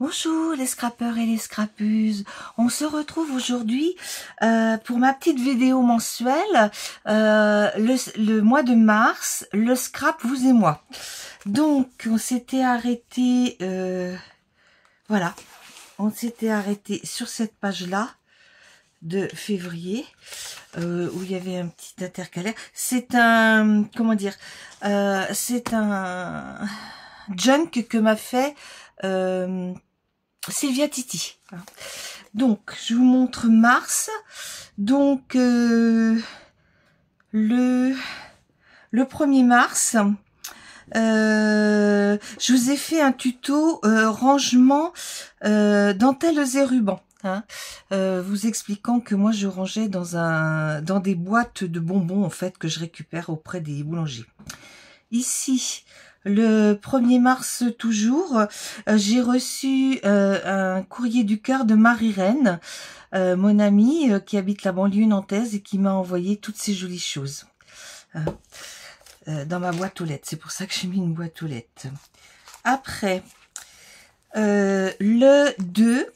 Bonjour les scrappeurs et les scrapeuses. On se retrouve aujourd'hui euh, pour ma petite vidéo mensuelle, euh, le, mois de mars, le scrap vous et moi. Donc on s'était arrêté, euh, voilà, on s'était arrêté sur cette page-là de février où il y avait un petit intercalaire. C'est un, comment dire, c'est un junk que m'a fait... Sylvia Titi. Donc, je vous montre Mars. Donc, euh, le, le 1er mars, euh, je vous ai fait un tuto euh, rangement dentelles et rubans. Hein. vous expliquant que moi je rangeais dans un dans des boîtes de bonbons en fait que je récupère auprès des boulangers. Ici, le 1er mars toujours, euh, j'ai reçu euh, un courrier du cœur de Marie-Reine, euh, mon amie qui habite la banlieue nantaise et qui m'a envoyé toutes ces jolies choses dans ma boîte aux lettres. C'est pour ça que j'ai mis une boîte aux lettres. Après, le 2,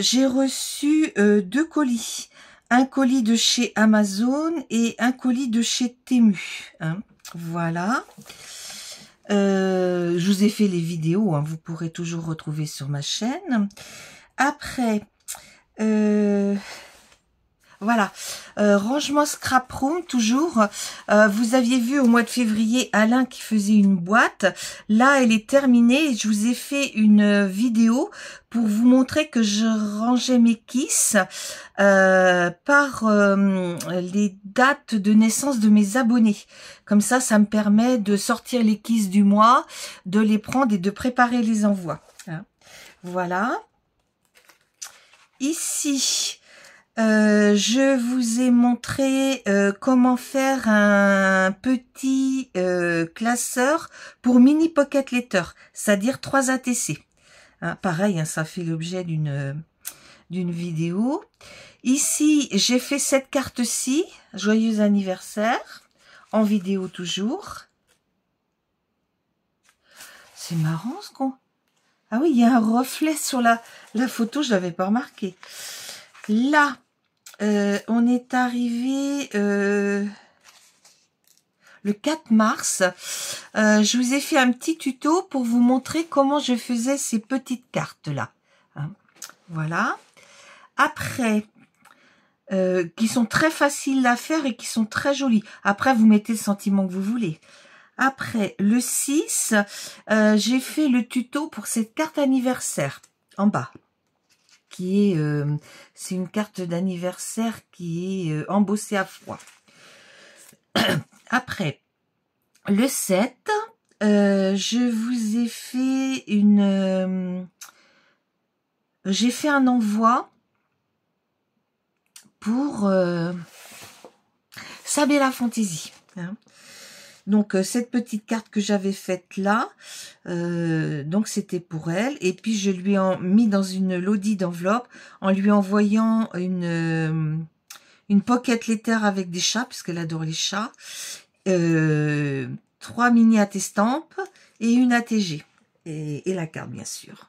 j'ai reçu deux colis. Un colis de chez Amazon et un colis de chez Temu. Hein. Voilà. Euh, je vous ai fait les vidéos, hein, vous pourrez toujours retrouver sur ma chaîne. Après, euh, voilà. Euh, rangement scrap room, toujours. Euh, vous aviez vu au mois de février Alain qui faisait une boîte. Là, elle est terminée. Je vous ai fait une vidéo pour vous montrer que je rangeais mes kisses euh, par les dates de naissance de mes abonnés. Comme ça, ça me permet de sortir les kisses du mois, de les prendre et de préparer les envois. Hein. voilà. Ici, euh, je vous ai montré euh, comment faire un petit euh, classeur pour mini pocket letter, c'est-à-dire 3 ATC. Ah, pareil, hein, ça fait l'objet d'une d'une vidéo. Ici, j'ai fait cette carte-ci, joyeux anniversaire, en vidéo toujours. C'est marrant ce qu'on... Ah oui, il y a un reflet sur la, la photo, je l'avais pas remarqué. Là, euh, on est arrivé euh, le 4 mars. Euh, je vous ai fait un petit tuto pour vous montrer comment je faisais ces petites cartes-là. Hein. voilà. Après, qui sont très faciles à faire et qui sont très jolies. Après, vous mettez le sentiment que vous voulez. Après, le 6, j'ai fait le tuto pour cette carte anniversaire en bas. Euh, c'est une carte d'anniversaire qui est euh, embossée à froid. Après, le 7, euh, je vous ai fait une... J'ai fait un envoi pour Sabella Fantaisie. Hein. Donc euh, cette petite carte que j'avais faite là, euh, donc c'était pour elle. Et puis je lui ai mis dans une lodi d'enveloppe en lui envoyant une, euh, une pocket letter avec des chats, puisqu'elle adore les chats, trois mini attestampes et une ATG. Et, et la carte bien sûr.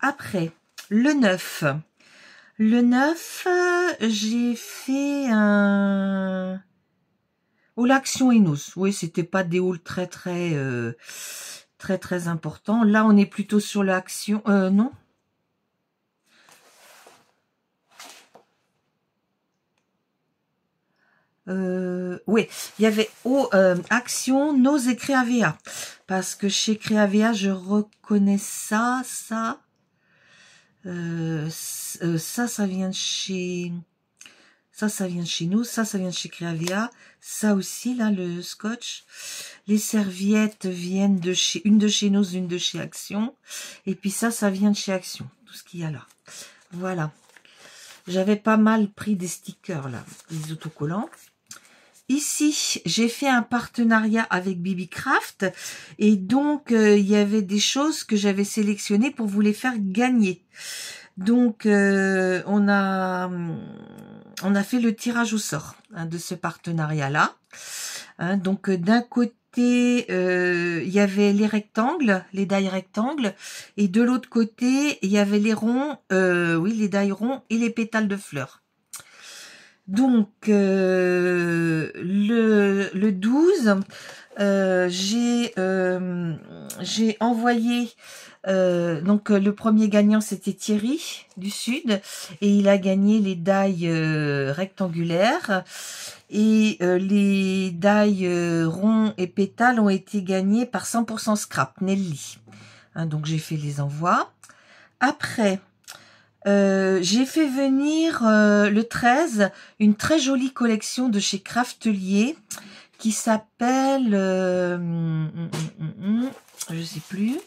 Après, le 9. Le 9, j'ai fait un ou l'action nos Oui, c'était pas des halls très très euh, très très importants. Là, on est plutôt sur l'action. Euh, non. Euh, oui, il y avait oh, euh, action nos et Créavea parce que chez Créavia, je reconnais ça, ça, ça, ça vient de chez ça, ça vient de chez nous. Ça, ça vient de chez Créalia, Ça aussi, là, le scotch. Les serviettes viennent de chez... Une de chez nous, une de chez Action. Et puis ça, ça vient de chez Action. Tout ce qu'il y a là. Voilà. J'avais pas mal pris des stickers, là. Des autocollants. Ici, j'ai fait un partenariat avec Bibi Craft et donc euh, il y avait des choses que j'avais sélectionnées pour vous les faire gagner. Donc euh, on a hum, on a fait le tirage au sort hein, de ce partenariat-là. Hein, donc euh, d'un côté, euh, il y avait les rectangles, les dailles rectangles, et de l'autre côté, il y avait les ronds, euh, oui, les dailles ronds et les pétales de fleurs. Donc euh, le, le 12, euh, euh, j'ai envoyé donc le premier gagnant c'était Thierry du Sud et il a gagné les dailles rectangulaires et les dailles ronds et pétales ont été gagnés par 100% scrap Nelly. Hein, donc j'ai fait les envois. Après, euh, j'ai fait venir euh, le 13 une très jolie collection de chez Craftelier qui s'appelle euh, hum, hum, hum, je sais plus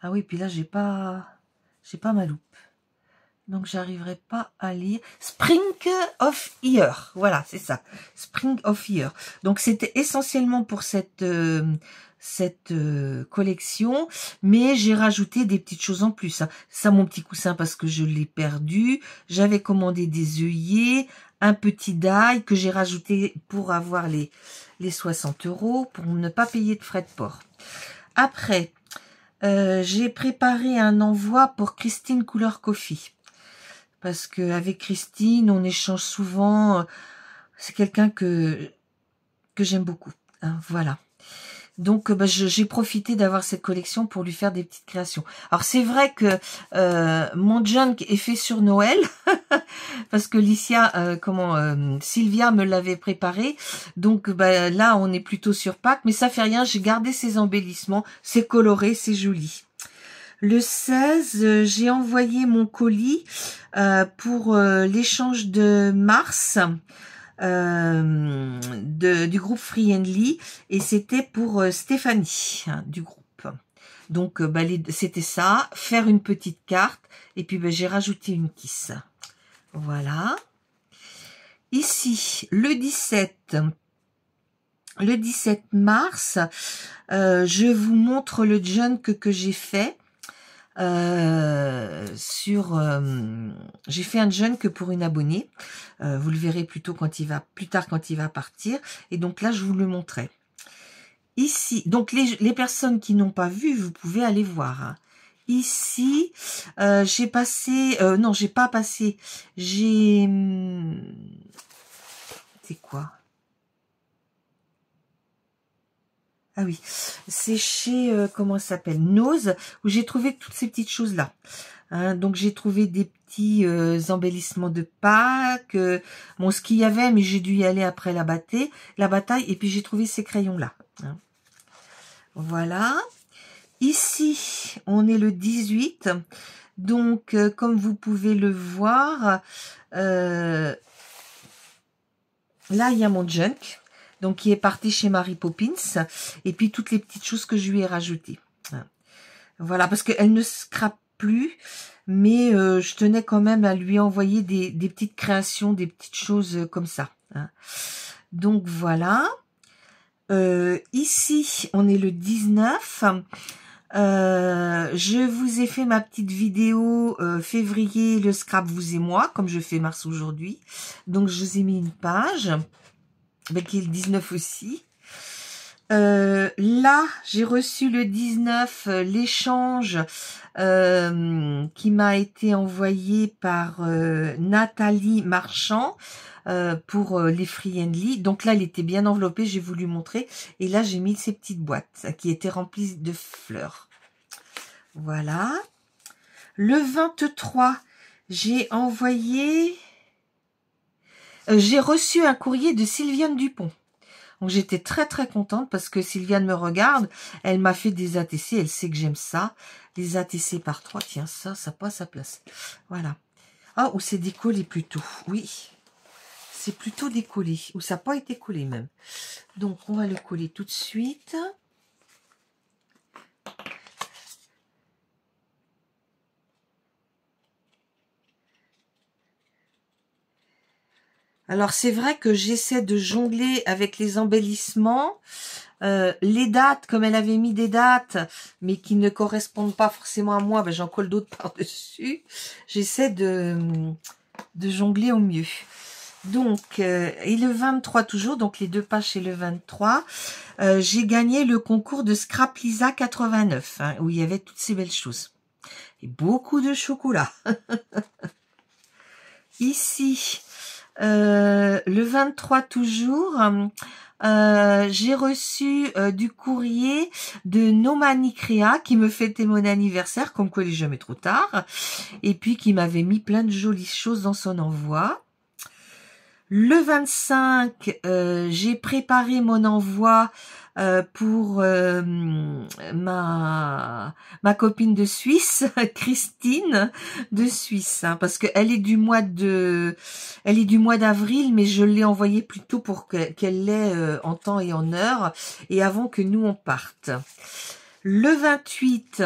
ah oui puis là j'ai pas j'ai pas ma loupe donc j'arriverai pas à lire Spring of Year voilà c'est ça Spring of Year donc c'était essentiellement pour cette cette euh, collection, mais j'ai rajouté des petites choses en plus. Hein. Ça, mon petit coussin, parce que je l'ai perdu. J'avais commandé des œillets, un petit d'ail que j'ai rajouté pour avoir les, les 60 euros, pour ne pas payer de frais de port. Après, euh, j'ai préparé un envoi pour Christine Couleur Coffee. Parce que avec Christine, on échange souvent. Euh, c'est quelqu'un que, que j'aime beaucoup. Hein, voilà. Donc euh, bah, j'ai profité d'avoir cette collection pour lui faire des petites créations. Alors c'est vrai que euh, mon junk est fait sur Noël, parce que Licia, euh, comment Sylvia me l'avait préparé. Donc bah, là on est plutôt sur Pâques, mais ça fait rien, j'ai gardé ses embellissements, c'est coloré, c'est joli. Le 16, j'ai envoyé mon colis pour l'échange de Mars. Euh, de, du groupe Free Friendly et c'était pour euh, Stéphanie hein, du groupe. Donc euh, bah, c'était ça, faire une petite carte et puis bah, j'ai rajouté une kiss. Voilà. Ici, le 17, le 17 mars, je vous montre le junk que j'ai fait. Euh, sur. Euh, j'ai fait un jeûne que pour une abonnée. Euh, vous le verrez plutôt quand il va, plus tard quand il va partir. Et donc là, je vous le montrais. Ici, donc les, les personnes qui n'ont pas vu, vous pouvez aller voir. Hein. Ici, j'ai passé. non, j'ai pas passé. J'ai. Hmm, c'est quoi Ah oui, c'est chez, euh, comment ça s'appelle, Nose, où j'ai trouvé toutes ces petites choses-là. Hein, donc j'ai trouvé des petits euh, embellissements de Pâques, mon euh, bon ce qu'il y avait, mais j'ai dû y aller après la bataille, la bataille et puis j'ai trouvé ces crayons-là. Hein. Voilà. Ici, on est le 18, donc comme vous pouvez le voir, là il y a mon junk, donc qui est parti chez Marie Poppins, et puis toutes les petites choses que je lui ai rajoutées. Hein. Voilà, parce qu'elle ne scrape plus, mais euh, je tenais quand même à lui envoyer des, petites créations, des petites choses euh, comme ça. Hein. Donc voilà. Euh, ici, on est le 19. Euh, je vous ai fait ma petite vidéo février, le scrap vous et moi, comme je fais mars aujourd'hui. Donc je vous ai mis une page. Bah, qui est le 19 aussi. Euh, là, j'ai reçu le 19 euh, l'échange euh, qui m'a été envoyé par Nathalie Marchand pour les Free Lee. Donc là, il était bien enveloppé, j'ai voulu montrer. Et là, j'ai mis ces petites boîtes qui étaient remplies de fleurs. Voilà. Le 23, j'ai envoyé euh, j'ai reçu un courrier de Sylviane Dupont. Donc j'étais très très contente parce que Sylviane me regarde, elle m'a fait des ATC, elle sait que j'aime ça. Les ATC par trois, tiens, ça, ça passe à place. Voilà. Ah, ou c'est décollé plutôt, oui. C'est plutôt décollé, ou ça n'a pas été collé même. Donc on va le coller tout de suite. Alors c'est vrai que j'essaie de jongler avec les embellissements, euh, les dates, comme elle avait mis des dates, mais qui ne correspondent pas forcément à moi, ben j'en colle d'autres par-dessus. J'essaie de, de jongler au mieux. Donc, euh, et le 23 toujours, donc les deux pages et le 23, euh, j'ai gagné le concours de Scrap Lisa 89, où il y avait toutes ces belles choses. Et beaucoup de chocolat. Ici, euh, le 23 toujours, euh, j'ai reçu euh, du courrier de Nomani qui me fêtait mon anniversaire, comme quoi il est jamais trop tard, et puis qui m'avait mis plein de jolies choses dans son envoi. Le 25, j'ai préparé mon envoi euh, pour euh, ma ma copine de Suisse, Christine de Suisse, hein, parce qu'elle est du mois de, elle est du mois d'avril, mais je l'ai envoyée plutôt pour qu'elle l'ait euh, en temps et en heure, et avant que nous on parte. Le 28.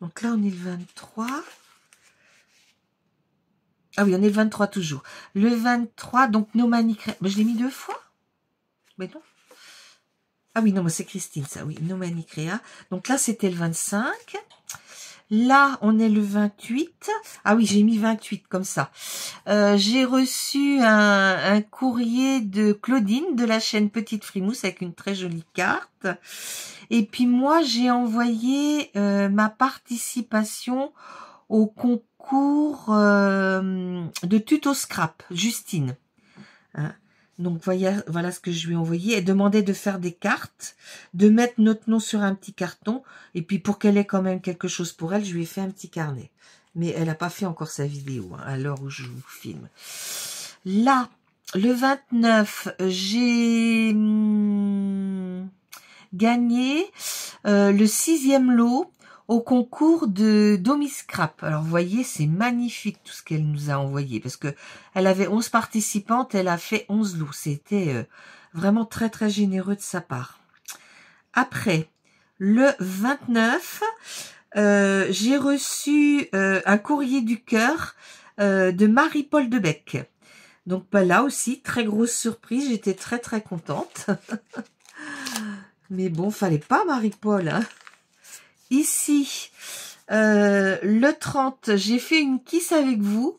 donc là on est le 23. Ah oui, on est le 23 toujours. Le 23, donc nos manicrèmes. je l'ai mis deux fois Mais non. Ah oui, non, mais c'est Christine, ça, oui. Nos manicréa. Donc là, c'était le 25. Là, on est le 28. Ah oui, j'ai mis 28 comme ça. Euh, j'ai reçu un, courrier de Claudine de la chaîne Petite Frimousse avec une très jolie carte. Et puis moi, j'ai envoyé euh, ma participation au concours cours euh, de tuto scrap, Justine. Hein? donc voilà, voilà ce que je lui ai envoyé. Elle demandait de faire des cartes, de mettre notre nom sur un petit carton. Et puis pour qu'elle ait quand même quelque chose pour elle, je lui ai fait un petit carnet. Mais elle n'a pas fait encore sa vidéo hein, à l'heure où je vous filme. Là, le 29, j'ai hmm, gagné euh, le sixième lot au concours de Scrap. Alors vous voyez, c'est magnifique tout ce qu'elle nous a envoyé parce que elle avait 11 participantes, elle a fait 11 loups. C'était euh, vraiment très très généreux de sa part. Après, le 29, euh, j'ai reçu euh, un courrier du cœur de Marie-Paul Debec. Donc bah, là aussi, très grosse surprise, j'étais très très contente. Mais bon, fallait pas Marie-Paul. Hein Ici, euh, le 30, j'ai fait une quisse avec vous.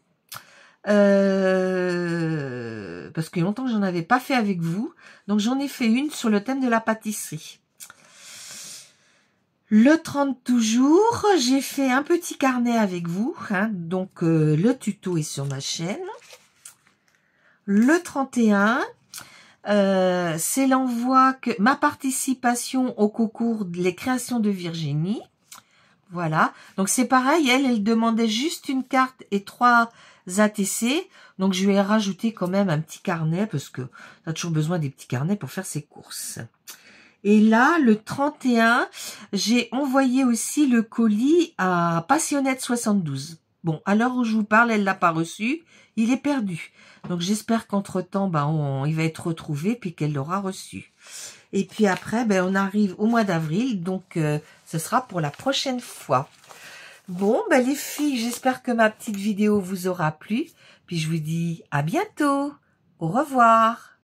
Euh, parce que longtemps que j'en avais pas fait avec vous. Donc j'en ai fait une sur le thème de la pâtisserie. Le 30 toujours, j'ai fait un petit carnet avec vous. Hein. donc euh, le tuto est sur ma chaîne. Le 31, euh, c'est l'envoi que ma participation au concours de les créations de Virginie. Voilà. Donc c'est pareil, elle, elle demandait juste une carte et trois ATC. Donc je lui ai rajouté quand même un petit carnet parce que tu a toujours besoin des petits carnets pour faire ses courses. Et là, le 31, j'ai envoyé aussi le colis à Passionnette 72. Bon, à l'heure où je vous parle, elle l'a pas reçu. Il est perdu. Donc j'espère qu'entre-temps, ben, il va être retrouvé puis qu'elle l'aura reçu. Et puis après, ben, on arrive au mois d'avril. Donc euh, ce sera pour la prochaine fois. Bon, ben, les filles, j'espère que ma petite vidéo vous aura plu. Puis je vous dis à bientôt. Au revoir.